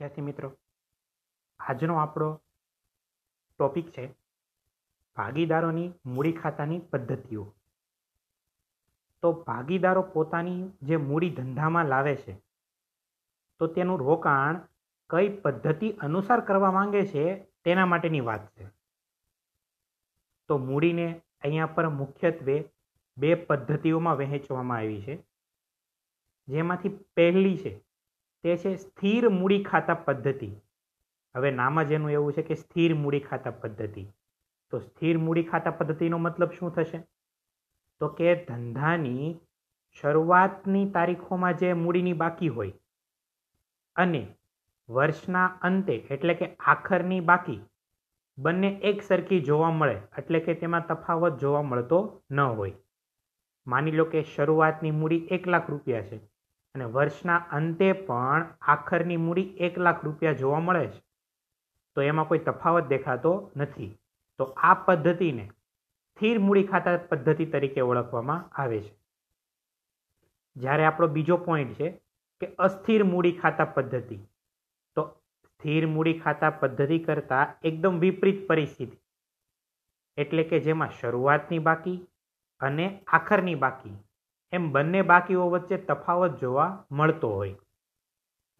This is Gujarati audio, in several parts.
વિદ્યાર્થી મિત્રો આજનો આપણો ટોપિક છે ભાગીદારોની મૂડી ખાતાની પદ્ધતિઓ તો ભાગીદારો પોતાની જે મૂડી ધંધામાં લાવે છે તો તેનું રોકાણ કઈ પદ્ધતિ અનુસાર કરવા માંગે છે તેના માટેની વાત છે તો મૂડીને અહીંયા પર મુખ્યત્વે બે પદ્ધતિઓમાં વહેંચવામાં આવી છે જેમાંથી પહેલી છે તે છે સ્થિર મૂડી ખાતા પદ્ધતિ હવે નામ જ એનું એવું છે કે સ્થિર મૂડી ખાતા પદ્ધતિ તો સ્થિર મૂડી ખાતા પદ્ધતિનો મતલબ શું થશે તો કે ધંધાની શરૂઆતની તારીખોમાં જે મૂડીની બાકી હોય અને વર્ષના અંતે એટલે કે આખરની બાકી બંને એક સરખી જોવા મળે એટલે કે તેમાં તફાવત જોવા મળતો ન હોય માની લો કે શરૂઆતની મૂડી એક લાખ રૂપિયા છે અને વર્ષના અંતે પણ આખરની મૂડી એક લાખ રૂપિયા જોવા મળે છે તો એમાં કોઈ તફાવત દેખાતો નથી તો આ પદ્ધતિને સ્થિર મૂડી ખાતા પદ્ધતિ તરીકે ઓળખવામાં આવે છે જ્યારે આપણો બીજો પોઈન્ટ છે કે અસ્થિર મૂડી ખાતા પદ્ધતિ તો સ્થિર મૂડી ખાતા પદ્ધતિ કરતાં એકદમ વિપરીત પરિસ્થિતિ એટલે કે જેમાં શરૂઆતની બાકી અને આખરની બાકી એમ બંને બાકીઓ વચ્ચે તફાવત જોવા મળતો હોય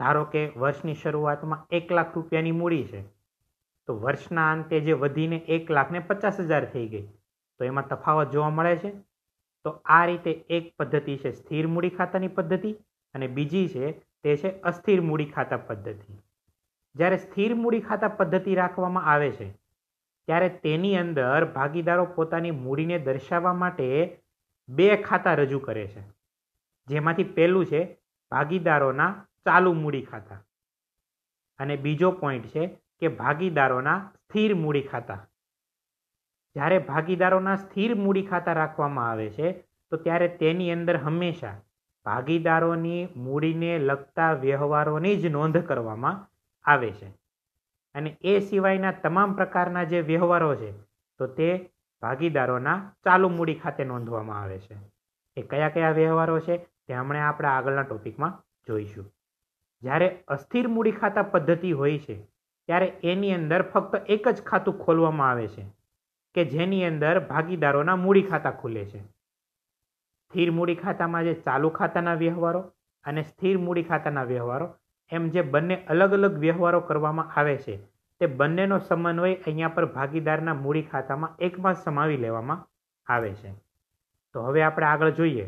ધારો કે વર્ષની શરૂઆતમાં એક લાખ રૂપિયાની મૂડી છે તો વર્ષના અંતે જે વધીને એક લાખને પચાસ હજાર થઈ ગઈ તો એમાં તફાવત જોવા મળે છે તો આ રીતે એક પદ્ધતિ છે સ્થિર મૂડી ખાતાની પદ્ધતિ અને બીજી છે તે છે અસ્થિર મૂડી ખાતા પદ્ધતિ જ્યારે સ્થિર મૂડી ખાતા પદ્ધતિ રાખવામાં આવે છે ત્યારે તેની અંદર ભાગીદારો પોતાની મૂડીને દર્શાવવા માટે બે ખાતા રજૂ કરે છે જેમાંથી પહેલું છે ભાગીદારોના ચાલુ મૂડી ખાતા અને બીજો પોઈન્ટ છે કે ભાગીદારોના સ્થિર મૂડી ખાતા જ્યારે ભાગીદારોના સ્થિર મૂડી ખાતા રાખવામાં આવે છે તો ત્યારે તેની અંદર હંમેશા ભાગીદારોની મૂડીને લગતા વ્યવહારોની જ નોંધ કરવામાં આવે છે અને એ સિવાયના તમામ પ્રકારના જે વ્યવહારો છે તો તે ભાગીદારોના ચાલુ મૂડી ખાતે નોંધવામાં આવે છે એ કયા કયા વ્યવહારો છે તે હમણાં આપણે આગળના ટોપિકમાં જોઈશું જ્યારે અસ્થિર મૂડી ખાતા પદ્ધતિ હોય છે ત્યારે એની અંદર ફક્ત એક જ ખાતું ખોલવામાં આવે છે કે જેની અંદર ભાગીદારોના મૂડી ખાતા ખુલે છે સ્થિર મૂડી ખાતામાં જે ચાલુ ખાતાના વ્યવહારો અને સ્થિર મૂડી ખાતાના વ્યવહારો એમ જે બંને અલગ અલગ વ્યવહારો કરવામાં આવે છે તે બંનેનો સમન્વય અહીંયા પર ભાગીદારના મૂડી ખાતામાં એકમાં સમાવી લેવામાં આવે છે તો હવે આપણે આગળ જોઈએ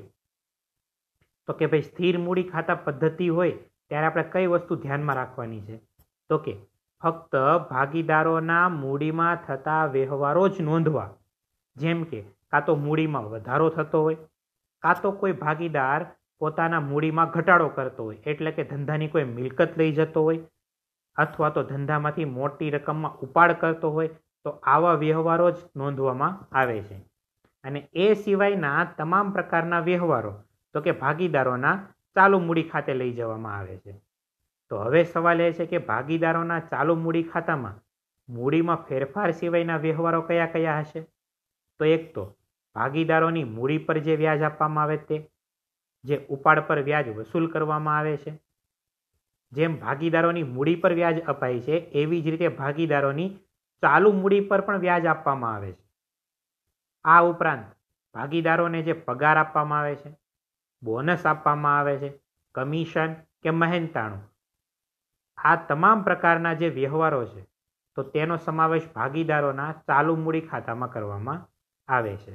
તો કે ભાઈ સ્થિર મૂડી ખાતા પદ્ધતિ હોય ત્યારે આપણે કઈ વસ્તુ ધ્યાનમાં રાખવાની છે તો કે ફક્ત ભાગીદારોના મૂડીમાં થતા વ્યવહારો જ નોંધવા જેમ કે કાં તો મૂડીમાં વધારો થતો હોય કાં તો કોઈ ભાગીદાર પોતાના મૂડીમાં ઘટાડો કરતો હોય એટલે કે ધંધાની કોઈ મિલકત લઈ જતો હોય અથવા તો ધંધામાંથી મોટી રકમમાં ઉપાડ કરતો હોય તો આવા વ્યવહારો જ નોંધવામાં આવે છે અને એ સિવાયના તમામ પ્રકારના વ્યવહારો તો કે ભાગીદારોના ચાલુ મૂડી ખાતે લઈ જવામાં આવે છે તો હવે સવાલ એ છે કે ભાગીદારોના ચાલુ મૂડી ખાતામાં મૂડીમાં ફેરફાર સિવાયના વ્યવહારો કયા કયા હશે તો એક તો ભાગીદારોની મૂડી પર જે વ્યાજ આપવામાં આવે તે જે ઉપાડ પર વ્યાજ વસૂલ કરવામાં આવે છે જેમ ભાગીદારોની મૂડી પર વ્યાજ અપાય છે એવી જ રીતે ભાગીદારોની ચાલુ મૂડી પર પણ વ્યાજ આપવામાં આવે છે આ ઉપરાંત ભાગીદારોને જે પગાર આપવામાં આવે છે બોનસ આપવામાં આવે છે કમિશન કે મહેનતાણું આ તમામ પ્રકારના જે વ્યવહારો છે તો તેનો સમાવેશ ભાગીદારોના ચાલુ મૂડી ખાતામાં કરવામાં આવે છે